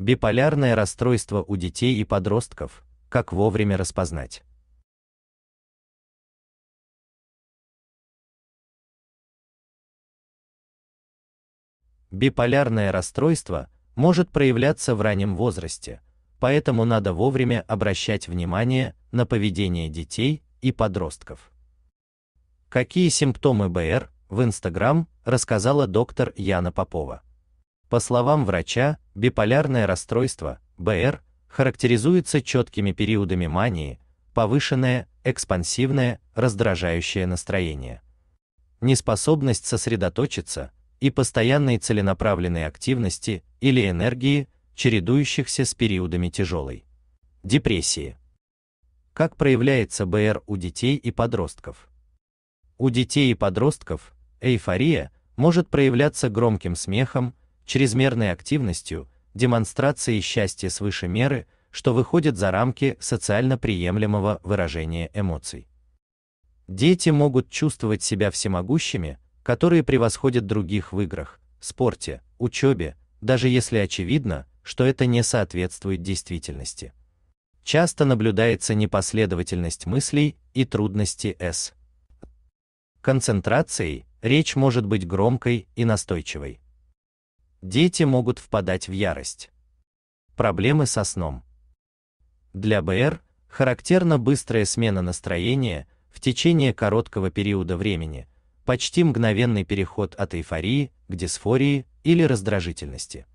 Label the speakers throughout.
Speaker 1: Биполярное расстройство у детей и подростков. Как вовремя распознать? Биполярное расстройство может проявляться в раннем возрасте, поэтому надо вовремя обращать внимание на поведение детей и подростков. Какие симптомы БР в Инстаграм рассказала доктор Яна Попова. По словам врача, биполярное расстройство (БР) характеризуется четкими периодами мании, повышенное, экспансивное, раздражающее настроение, неспособность сосредоточиться и постоянной целенаправленной активности или энергии, чередующихся с периодами тяжелой депрессии. Как проявляется БР у детей и подростков? У детей и подростков эйфория может проявляться громким смехом, чрезмерной активностью, демонстрацией счастья свыше меры, что выходит за рамки социально приемлемого выражения эмоций. Дети могут чувствовать себя всемогущими, которые превосходят других в играх, спорте, учебе, даже если очевидно, что это не соответствует действительности. Часто наблюдается непоследовательность мыслей и трудности с концентрацией, речь может быть громкой и настойчивой. Дети могут впадать в ярость. Проблемы со сном. Для БР характерна быстрая смена настроения в течение короткого периода времени, почти мгновенный переход от эйфории к дисфории или раздражительности.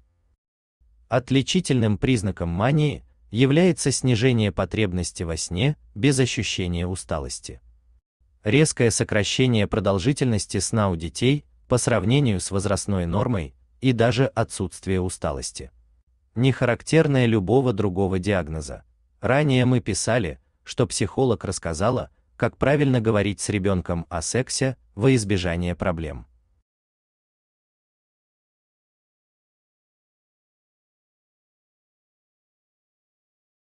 Speaker 1: Отличительным признаком мании является снижение потребности во сне без ощущения усталости. Резкое сокращение продолжительности сна у детей по сравнению с возрастной нормой и даже отсутствие усталости. Не характерное любого другого диагноза. Ранее мы писали, что психолог рассказала, как правильно говорить с ребенком о сексе во избежание проблем.